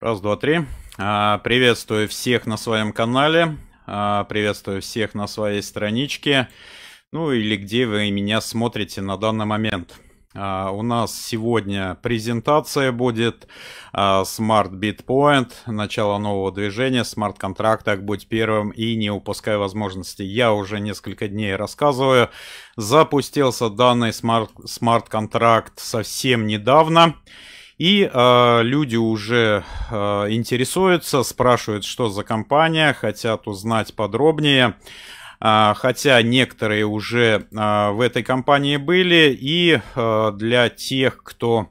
Раз, два, три. А, приветствую всех на своем канале. А, приветствую всех на своей страничке. Ну или где вы меня смотрите на данный момент. А, у нас сегодня презентация будет Smart Bitpoint, начало нового движения, смарт-контрактах, будь первым и не упускай возможности. Я уже несколько дней рассказываю. Запустился данный смарт-контракт совсем недавно. Смарт и э, люди уже э, интересуются, спрашивают, что за компания, хотят узнать подробнее. А, хотя некоторые уже в этой компании были. И для тех, кто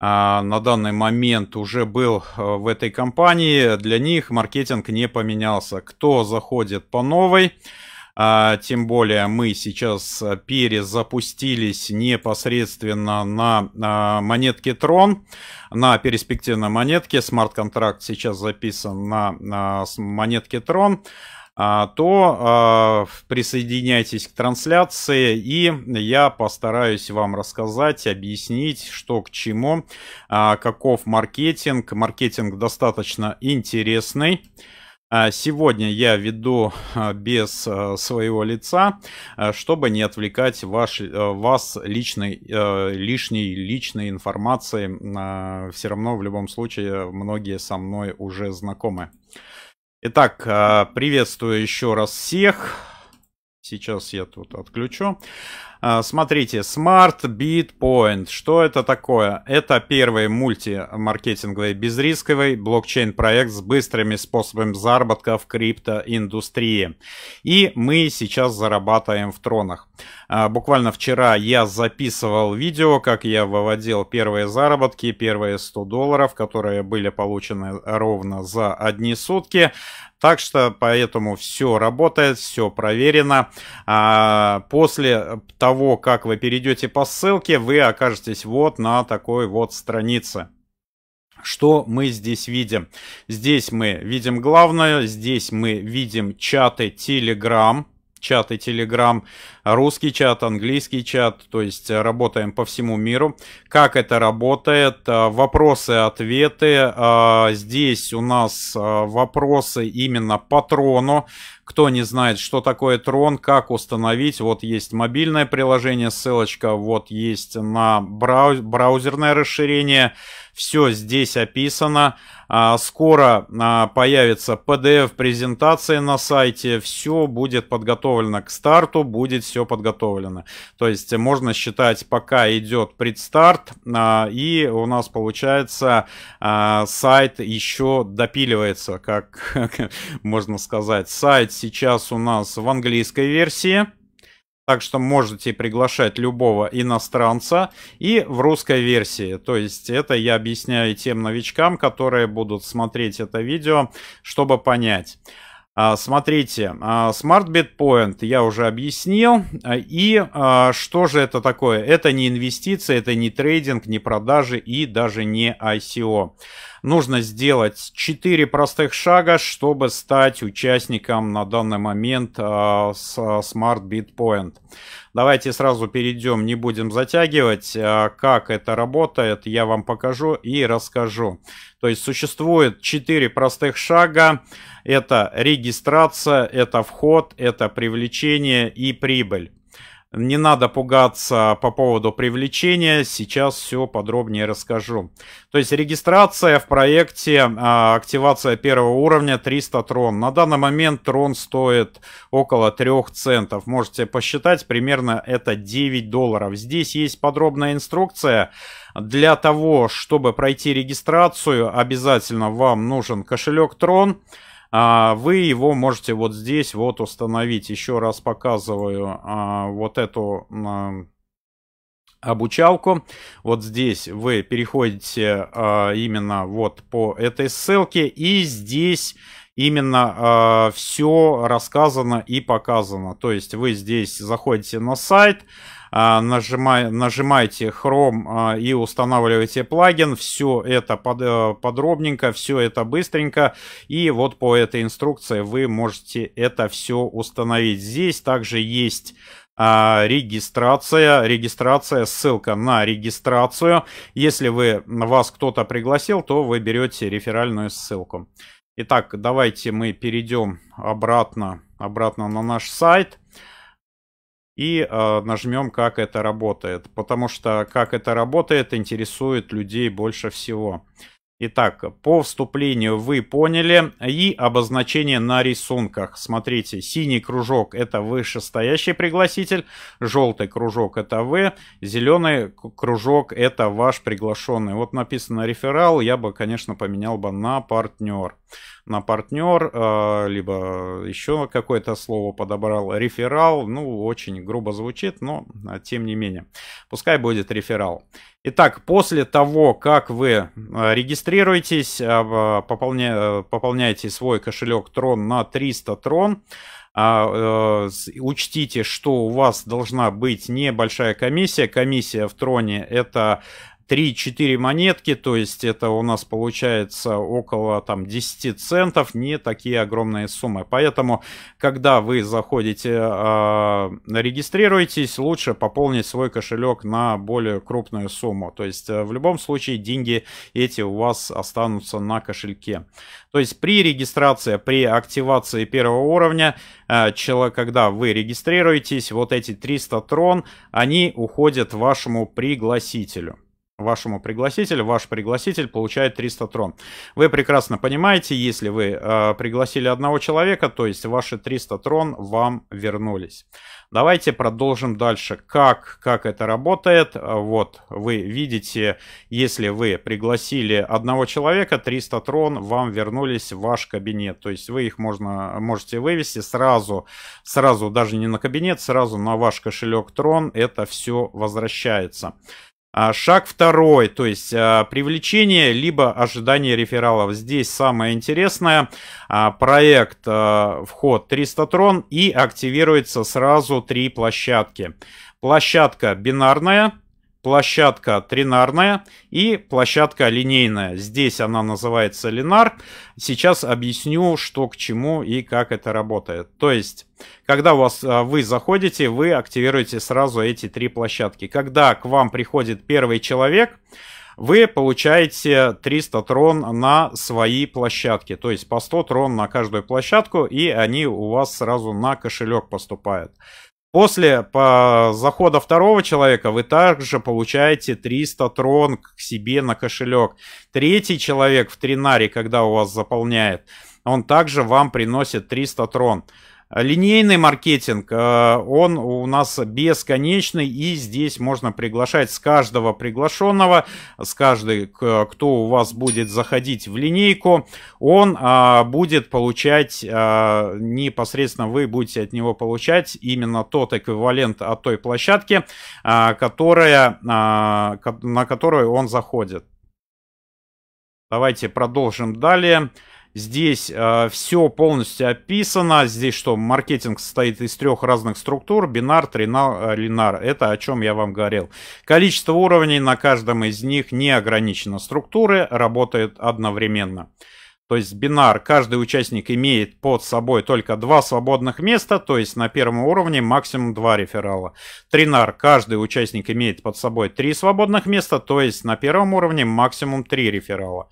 на данный момент уже был в этой компании, для них маркетинг не поменялся. Кто заходит по новой, а, тем более мы сейчас э, перезапустились непосредственно на а, монетке Tron, на перспективной монетке, смарт-контракт сейчас записан на, на монетке Tron, а, то а, присоединяйтесь к трансляции, и я постараюсь вам рассказать, объяснить, что к чему, а, каков маркетинг. Маркетинг достаточно интересный. А сегодня я веду а, без а, своего лица, чтобы не отвлекать ваш, вас личной, лишней личной информацией. Все равно в любом случае многие со мной уже знакомы. Итак, приветствую еще раз всех. Сейчас я тут отключу. А, смотрите, Smart Beat Point. Что это такое? Это первый мультимаркетинговый безрисковый блокчейн-проект с быстрыми способами заработка в криптоиндустрии. И мы сейчас зарабатываем в тронах. А, буквально вчера я записывал видео, как я выводил первые заработки, первые 100 долларов, которые были получены ровно за одни сутки. Так что поэтому все работает, все проверено. А, после того, того, как вы перейдете по ссылке, вы окажетесь вот на такой вот странице. Что мы здесь видим? Здесь мы видим главное, здесь мы видим чаты Telegram, чаты Telegram, русский чат, английский чат, то есть работаем по всему миру. Как это работает? А, вопросы, ответы. А, здесь у нас а, вопросы именно патрону. Кто не знает, что такое трон, как установить, вот есть мобильное приложение, ссылочка, вот есть на брауз браузерное расширение. Все здесь описано. А, скоро а, появится PDF-презентация на сайте. Все будет подготовлено к старту, будет все подготовлено. То есть можно считать, пока идет предстарт, а, и у нас получается сайт еще допиливается, как можно сказать. Сайт сейчас у нас в английской версии. Так что можете приглашать любого иностранца и в русской версии. То есть это я объясняю тем новичкам, которые будут смотреть это видео, чтобы понять. А, смотрите, а, Smart Bitpoint я уже объяснил. И а, что же это такое? Это не инвестиции, это не трейдинг, не продажи и даже не ICO. Нужно сделать 4 простых шага, чтобы стать участником на данный момент с Smart Bitpoint. Давайте сразу перейдем, не будем затягивать, как это работает, я вам покажу и расскажу. То есть существует четыре простых шага. Это регистрация, это вход, это привлечение и прибыль. Не надо пугаться по поводу привлечения, сейчас все подробнее расскажу. То есть регистрация в проекте, а, активация первого уровня 300 трон. На данный момент трон стоит около 3 центов. Можете посчитать, примерно это 9 долларов. Здесь есть подробная инструкция. Для того, чтобы пройти регистрацию, обязательно вам нужен кошелек трон. Tron а вы его можете вот здесь вот установить. Еще раз показываю а, вот эту а, обучалку. Вот здесь вы переходите именно вот по этой ссылке и здесь именно э, все рассказано и показано. То есть вы здесь заходите на сайт, а, нажимай, нажимаете Chrome а, и устанавливаете плагин. Все это э, подробненько, все это быстренько. И вот по этой инструкции вы можете это все установить. Здесь также есть а, регистрация, регистрация, ссылка на регистрацию. Если вы, вас кто-то пригласил, то вы берете реферальную ссылку. Итак, давайте мы перейдем обратно, обратно на наш сайт и э, нажмем, как это работает, потому что как это работает интересует людей больше всего. Итак, по вступлению вы поняли и обозначение на рисунках. Смотрите, синий кружок это вышестоящий пригласитель, желтый кружок это вы, зеленый кружок это ваш приглашенный. Вот написано реферал, я бы, конечно, поменял бы на партнер на партнер, э, либо еще какое-то слово подобрал. Реферал, ну, очень грубо звучит, но а, тем не менее. Пускай будет реферал. Итак, после того, как вы э, регистрируетесь, э, пополня... пополняете свой кошелек Tron на 300 Tron, а, учтите, что у вас должна быть небольшая комиссия. Комиссия в троне это 3-4 монетки, то есть это у нас получается около там 10 центов, не такие огромные суммы. Поэтому, когда вы заходите, а, регистрируетесь, лучше пополнить свой кошелек на более крупную сумму. То есть э, в любом случае деньги эти у вас останутся на кошельке. То есть при регистрации, при активации первого уровня, э, когда вы регистрируетесь, вот эти 300 трон, они уходят вашему пригласителю вашему пригласителю. Ваш пригласитель получает 300 трон. Вы прекрасно понимаете, если вы э, пригласили одного человека, то есть ваши 300 трон вам вернулись. Давайте продолжим дальше. Как, как это работает? Э, вот, вы видите, если вы пригласили одного человека, 300 трон вам вернулись в ваш кабинет. То есть вы их можно, можете вывести сразу, сразу даже не на кабинет, сразу на ваш кошелек трон. Это все возвращается. А шаг второй, то есть а, привлечение либо ожидание рефералов. Здесь самое интересное. А, проект вход 300 трон и активируется сразу три площадки. Площадка бинарная, площадка тринарная и площадка линейная. Здесь она называется линар. Сейчас объясню, что к чему и как это работает. То есть, когда у вас, а, вы заходите, вы активируете сразу эти три площадки. Когда к вам приходит первый человек, вы получаете 300 трон на свои площадки. То есть по 100 трон на каждую площадку, и они у вас сразу на кошелек поступают. После по захода второго человека вы также получаете 300 трон к себе на кошелек. Третий человек в тринаре, когда у вас заполняет, он также вам приносит 300 трон. Линейный маркетинг, э, он у нас бесконечный, и здесь можно приглашать с каждого приглашенного, с каждой, кто у вас будет заходить в линейку, он а, будет получать, а, непосредственно вы будете от него получать именно тот эквивалент от той площадки, а, которая, на которую он заходит. Давайте продолжим далее. Далее. Здесь э, все полностью описано. Здесь что, маркетинг состоит из трех разных структур. Бинар, тринар, э, линар. Это о чем я вам говорил. Количество уровней на каждом из них не ограничено. Структуры работают одновременно. То есть бинар, каждый участник имеет под собой только два свободных места, то есть на первом уровне максимум два реферала. Тринар, каждый участник имеет под собой три свободных места, то есть на первом уровне максимум три реферала.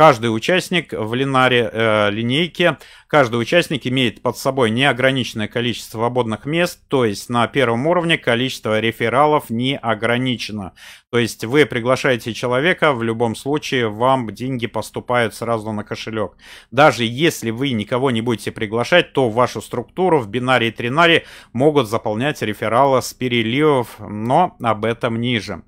Каждый участник в линаре, э, линейке, каждый участник имеет под собой неограниченное количество свободных мест, то есть на первом уровне количество рефералов не ограничено. То есть вы приглашаете человека, в любом случае вам деньги поступают сразу на кошелек. Даже если вы никого не будете приглашать, то вашу структуру в бинаре и тринаре могут заполнять рефералы с переливов, но об этом ниже.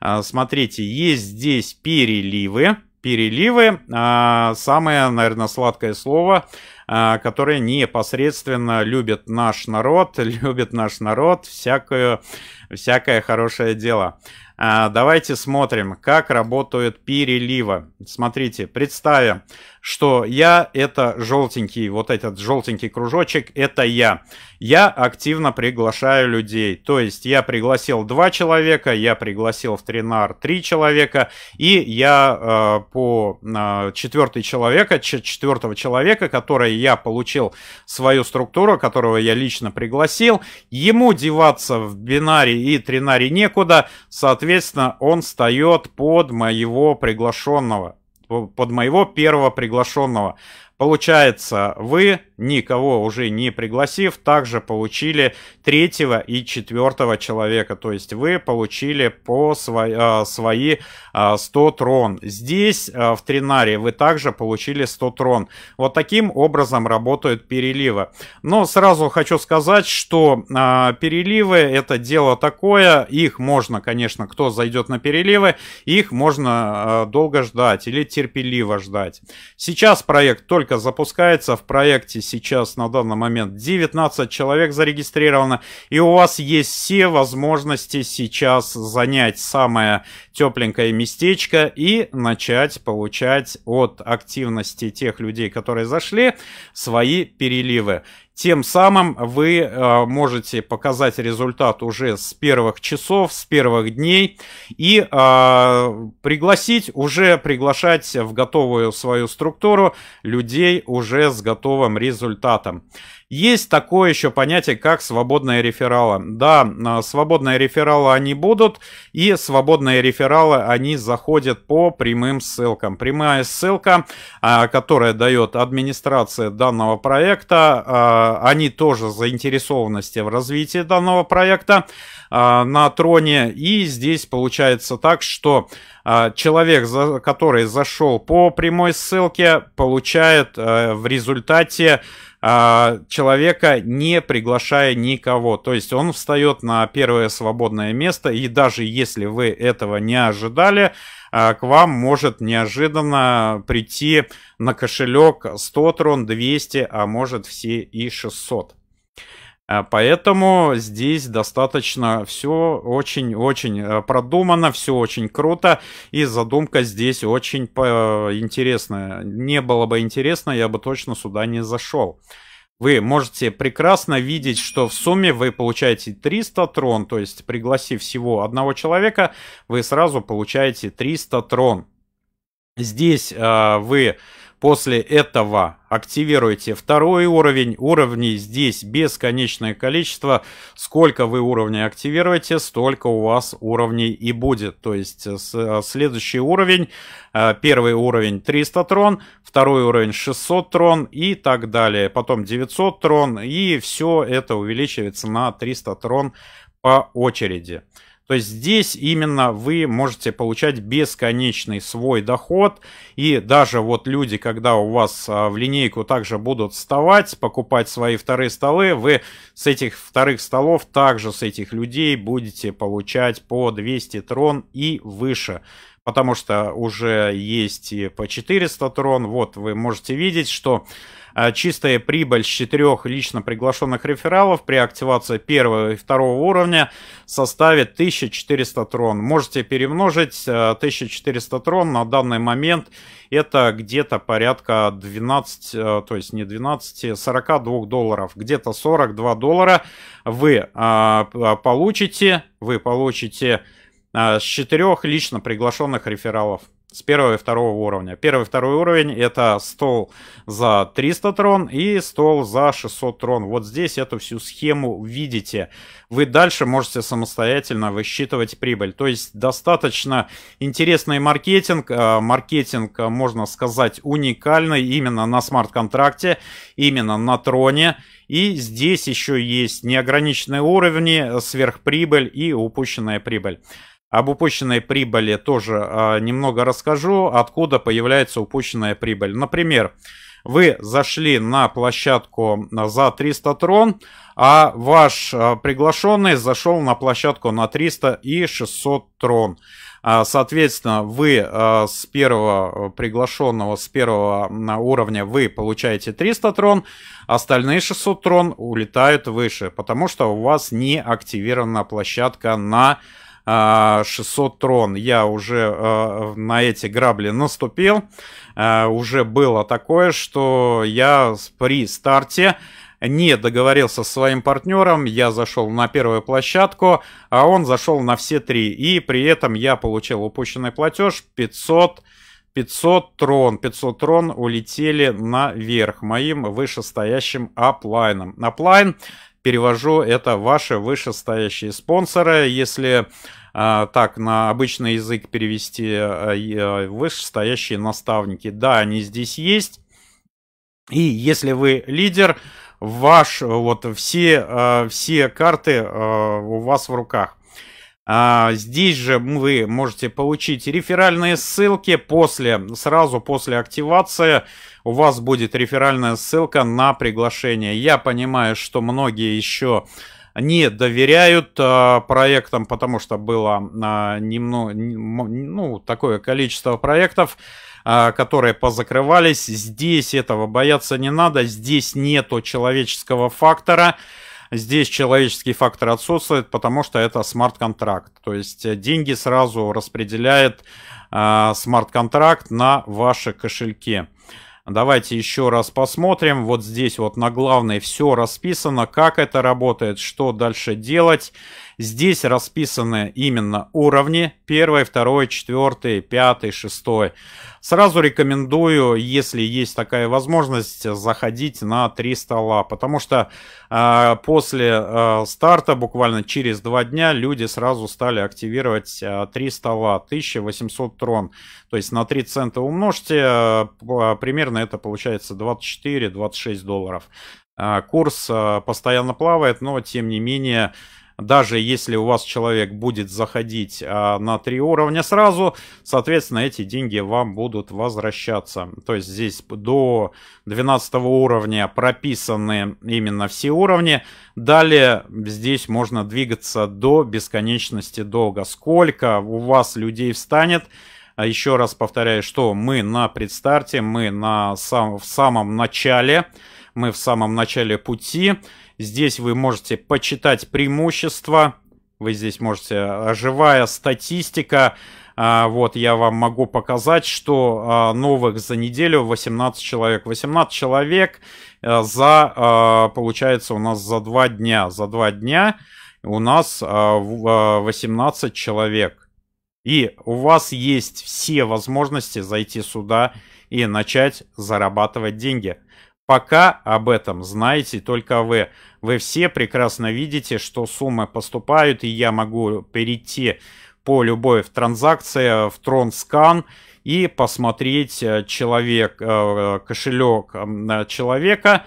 Э, смотрите, есть здесь переливы переливы. А, самое, наверное, сладкое слово, а, которое непосредственно любит наш народ, любит наш народ всякую всякое хорошее дело. А, давайте смотрим, как работают переливы. Смотрите, представим, что я это желтенький, вот этот желтенький кружочек, это я. Я активно приглашаю людей. То есть я пригласил два человека, я пригласил в тренар три человека, и я э, по э, а, четвертый человека, четвертого человека, который я получил свою структуру, которого я лично пригласил, ему деваться в бинаре и Тринари некуда, соответственно, он встает под моего приглашенного под моего первого приглашенного. Получается, вы, никого уже не пригласив, также получили третьего и четвертого человека. То есть вы получили по э, свои, э, свои 100 трон. Здесь, э, в Тринаре, вы также получили 100 трон. Вот таким образом работают переливы. Но сразу хочу сказать, что переливы это дело такое. Их можно, конечно, кто зайдет на переливы, их можно долго ждать или терпеливо ждать. Сейчас проект только Ярко запускается. В проекте сейчас на данный момент 19 человек зарегистрировано. И у вас есть все возможности сейчас занять самое тепленькое местечко и начать получать от активности тех людей, которые зашли, свои переливы. Тем самым вы э, можете показать результат уже с первых часов, с первых дней и э, пригласить, уже приглашать в готовую свою структуру людей уже с готовым результатом. Есть такое еще понятие, как свободные рефералы. Да, а, свободные рефералы они будут, и свободные рефералы они заходят по прямым ссылкам. Прямая ссылка, а, которая дает администрация данного проекта, а, они тоже заинтересованности в развитии данного проекта на троне. И здесь получается так, что человек, который зашел по прямой ссылке, получает э, в результате э, человека, не приглашая никого. То есть он встает на первое свободное место, и даже если вы этого не ожидали, а, к вам может неожиданно прийти на кошелек 100 трон, 200, а может все и 600. Э, поэтому здесь достаточно все очень-очень э, продумано, все очень круто, и задумка здесь очень э, интересная. Не было бы интересно, я бы точно сюда не зашел. Вы можете прекрасно видеть, что в сумме вы получаете 300 трон, то есть пригласив всего одного человека, вы сразу получаете 300 трон. Здесь э, вы После этого активируйте второй уровень. Уровней здесь бесконечное количество. Сколько вы уровней активируете, столько у вас уровней и будет. То есть э, э, следующий уровень, э, первый уровень 300 трон, второй уровень 600 трон и так далее. Потом 900 трон и все это увеличивается на 300 трон по очереди. То есть здесь именно вы можете получать бесконечный свой доход. И даже вот люди, когда у вас а, в линейку также будут вставать, покупать свои вторые столы, вы с этих вторых столов также с этих людей будете получать по 200 трон и выше потому что уже есть и по 400 трон. Вот вы можете видеть, что а, чистая прибыль с четырех лично приглашенных рефералов при активации первого и второго уровня составит 1400 трон. Можете перемножить 1400 а, трон на данный момент. Это где-то порядка 12, а, то есть не 12, 42 долларов. Где-то 42 доллара вы получите, вы получите с четырех лично приглашенных рефералов с первого и второго уровня. Первый и второй уровень это стол за 300 трон и стол за 600 трон. Вот здесь эту всю схему видите. Вы дальше можете самостоятельно высчитывать прибыль. То есть достаточно интересный маркетинг. Э, маркетинг, э, можно сказать, уникальный именно на смарт-контракте, именно на троне. И здесь еще есть неограниченные уровни, сверхприбыль и упущенная прибыль. Об упущенной прибыли тоже э, немного расскажу, откуда появляется упущенная прибыль. Например, вы зашли на площадку а, за 300 трон, а ваш а, приглашенный зашел на площадку на 300 и 600 трон. Соответственно, вы с первого приглашенного, с первого уровня вы получаете 300 трон, остальные 600 трон улетают выше, потому что у вас не активирована площадка на 600 а, трон. Я уже а, на эти грабли наступил. А, уже было такое, что я при старте не договорился со своим партнером, я зашел на первую площадку, а он зашел на все три. И при этом я получил упущенный платеж 500 500 трон. 500 трон улетели наверх моим вышестоящим аплайном. Аплайн перевожу это ваши вышестоящие спонсоры. Если а, так на обычный язык перевести а, а, вышестоящие наставники. Да, они здесь есть. И если вы лидер, ваш вот все все карты у вас в руках. Здесь же вы можете получить реферальные ссылки после, сразу после активации у вас будет реферальная ссылка на приглашение. Я понимаю, что многие еще не доверяют э, проектам, потому что было э, немного, ну, такое количество проектов, э, которые позакрывались. Здесь этого бояться не надо, здесь нету человеческого фактора. Здесь человеческий фактор отсутствует, потому что это смарт-контракт. То есть деньги сразу распределяет э, смарт-контракт на ваши кошельки. Давайте еще раз посмотрим. Вот здесь вот на главной все расписано, как это работает, что дальше делать. Здесь расписаны именно уровни. Первый, второй, четвертый, пятый, шестой. Сразу рекомендую, если есть такая возможность, заходить на три стола. Потому что э, после э, старта, буквально через два дня, люди сразу стали активировать э, три стола. 1800 трон. То есть на 3 цента умножьте, э, примерно это получается 24-26 долларов. Курс постоянно плавает, но тем не менее даже если у вас человек будет заходить а, на три уровня сразу, соответственно, эти деньги вам будут возвращаться. То есть здесь до 12 уровня прописаны именно все уровни. Далее здесь можно двигаться до бесконечности долга. Сколько у вас людей встанет? А еще раз повторяю, что мы на предстарте, мы на сам, в самом начале мы в самом начале пути. Здесь вы можете почитать преимущества, вы здесь можете, а, живая статистика, а, вот я вам могу показать, что а, новых за неделю 18 человек. 18 человек э, за, получается, у нас за два дня. За два дня у нас 18 человек. И у вас есть все возможности зайти сюда и начать зарабатывать деньги. Пока об этом знаете только вы. Вы все прекрасно видите, что суммы поступают, и я могу перейти по любой в транзакции э, в TronScan и посмотреть э, человек, э, кошелек человека,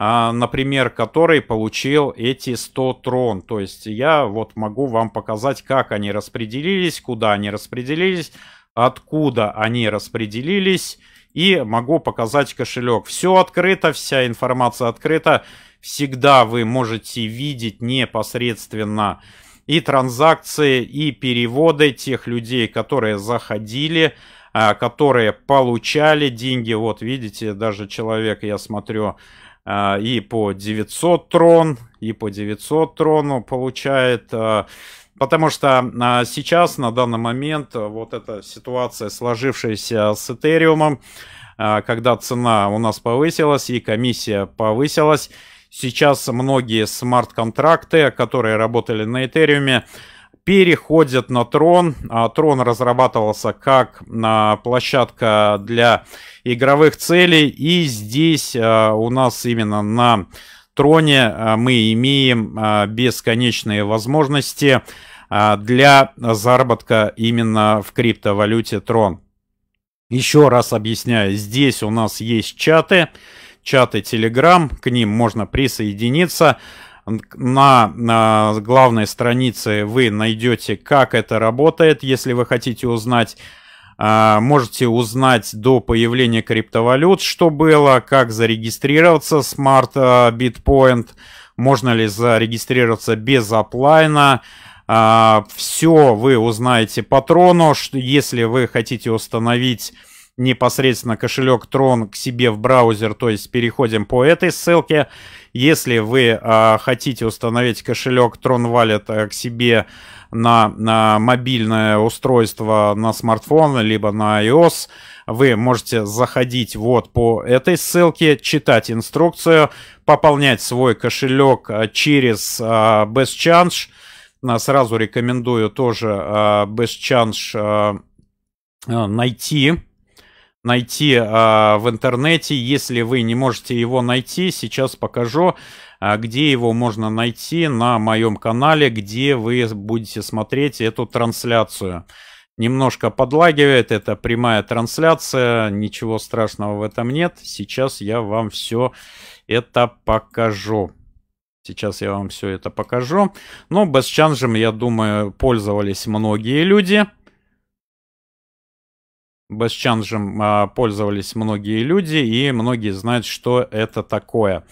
а, например, который получил эти 100 трон. То есть я вот могу вам показать, как они распределились, куда они распределились, откуда они распределились, и могу показать кошелек. Все открыто, вся информация открыта. Всегда вы можете видеть непосредственно и транзакции, и переводы тех людей, которые заходили, а, которые получали деньги. Вот видите, даже человек, я смотрю, а, и по 900 трон, и по 900 трону получает а, Потому что а, сейчас, на данный момент, вот эта ситуация, сложившаяся с Этериумом, а, когда цена у нас повысилась и комиссия повысилась, сейчас многие смарт-контракты, которые работали на Этериуме, переходят на Трон. Tron а, разрабатывался как а, площадка для игровых целей, и здесь а, у нас именно на троне а, мы имеем а, бесконечные возможности а, для заработка именно в криптовалюте Трон. Еще раз объясняю, здесь у нас есть чаты, чаты Telegram, к ним можно присоединиться. На, на главной странице вы найдете, как это работает, если вы хотите узнать а, можете узнать до появления криптовалют, что было, как зарегистрироваться Smart а, Bitpoint, можно ли зарегистрироваться без оплайна. А, Все вы узнаете по трону. Если вы хотите установить непосредственно кошелек Tron к себе в браузер, то есть переходим по этой ссылке. Если вы э, хотите установить кошелек Tron Wallet к себе на, на мобильное устройство, на смартфон, либо на iOS, вы можете заходить вот по этой ссылке, читать инструкцию, пополнять свой кошелек а, через uh, Best Chance. Сразу рекомендую тоже Best а, Change а, найти найти э, в интернете. Если вы не можете его найти, сейчас покажу. А где его можно найти на моем канале, где вы будете смотреть эту трансляцию. Немножко подлагивает, это прямая трансляция, ничего страшного в этом нет. Сейчас я вам все это покажу. Сейчас я вам все это покажу. Но бесчанжем, я думаю, пользовались многие люди. Бесчанжем а, пользовались многие люди, и многие знают, что это такое.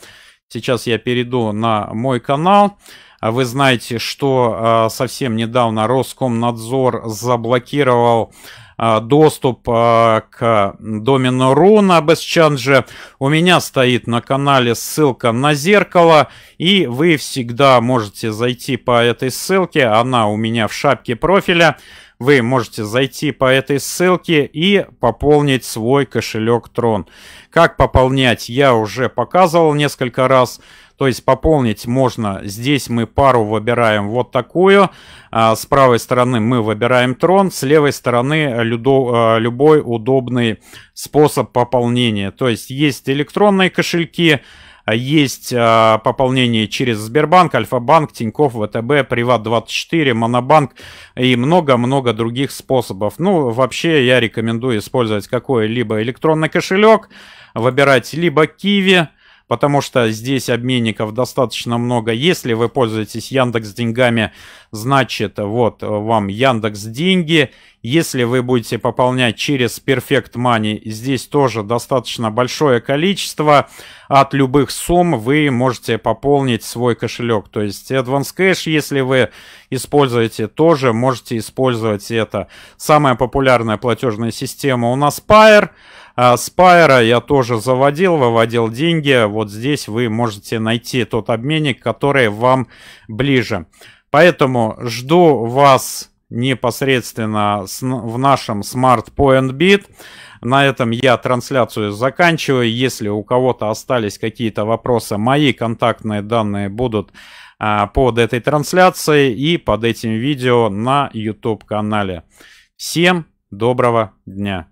Сейчас я перейду на мой канал. А вы знаете, что а, совсем недавно Роскомнадзор заблокировал а, доступ к домену .ру на Бесчанже. У меня стоит на канале ссылка на зеркало, и вы всегда можете зайти по этой ссылке, она у меня в шапке профиля вы можете зайти по этой ссылке и пополнить свой кошелек Tron. Как пополнять, я уже показывал несколько раз. То есть пополнить можно. Здесь мы пару выбираем вот такую. А, с правой стороны мы выбираем трон, с левой стороны а, любой удобный способ пополнения. То есть есть электронные кошельки, а есть э, пополнение через Сбербанк, Альфа-банк, Тиньков, ВТБ, Приват24, Монобанк и много-много других способов. Ну, вообще я рекомендую использовать какой-либо электронный кошелек, выбирать либо Kiwi, потому что здесь обменников достаточно много. Если вы пользуетесь Яндекс деньгами, значит, вот э, вам Яндекс деньги. Если вы будете пополнять через Perfect Money, здесь тоже достаточно большое количество. От любых сумм вы можете пополнить свой кошелек. То есть Advanced Cash, если вы используете, тоже можете использовать это. Самая популярная платежная система у нас Pair. Спайра я тоже заводил, выводил деньги. Вот здесь вы можете найти тот обменник, который вам ближе. Поэтому жду вас непосредственно в нашем Smart Point Bit. На этом я трансляцию заканчиваю. Если у кого-то остались какие-то вопросы, мои контактные данные будут а, под этой трансляцией и под этим видео на YouTube-канале. Всем доброго дня!